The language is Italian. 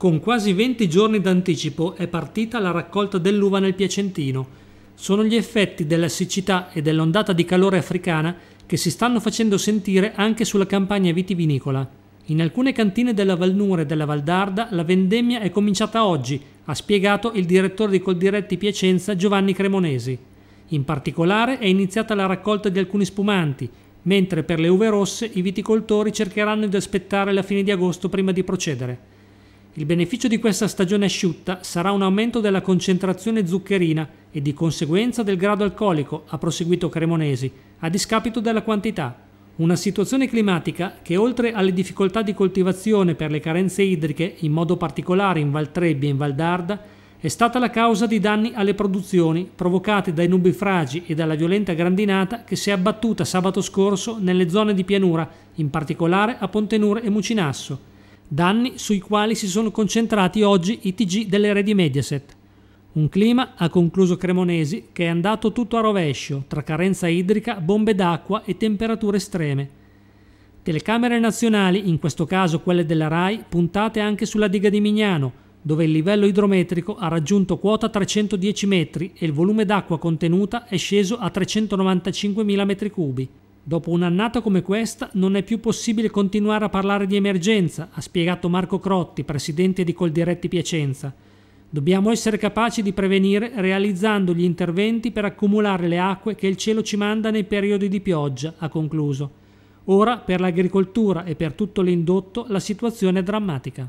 Con quasi 20 giorni d'anticipo è partita la raccolta dell'uva nel Piacentino. Sono gli effetti della siccità e dell'ondata di calore africana che si stanno facendo sentire anche sulla campagna vitivinicola. In alcune cantine della Valnure e della Valdarda la vendemmia è cominciata oggi, ha spiegato il direttore di Coldiretti Piacenza Giovanni Cremonesi. In particolare è iniziata la raccolta di alcuni spumanti, mentre per le uve rosse i viticoltori cercheranno di aspettare la fine di agosto prima di procedere. Il beneficio di questa stagione asciutta sarà un aumento della concentrazione zuccherina e di conseguenza del grado alcolico, ha proseguito Cremonesi, a discapito della quantità. Una situazione climatica che oltre alle difficoltà di coltivazione per le carenze idriche, in modo particolare in Val Trebbia e in Val d'Arda, è stata la causa di danni alle produzioni provocati dai nubifragi e dalla violenta grandinata che si è abbattuta sabato scorso nelle zone di pianura, in particolare a Pontenure e Mucinasso danni sui quali si sono concentrati oggi i TG delle redi Mediaset. Un clima, ha concluso Cremonesi, che è andato tutto a rovescio, tra carenza idrica, bombe d'acqua e temperature estreme. Telecamere nazionali, in questo caso quelle della RAI, puntate anche sulla diga di Mignano, dove il livello idrometrico ha raggiunto quota 310 metri e il volume d'acqua contenuta è sceso a 395.000 m3. Dopo un'annata come questa non è più possibile continuare a parlare di emergenza, ha spiegato Marco Crotti, presidente di Coldiretti Piacenza. Dobbiamo essere capaci di prevenire realizzando gli interventi per accumulare le acque che il cielo ci manda nei periodi di pioggia, ha concluso. Ora per l'agricoltura e per tutto l'indotto la situazione è drammatica.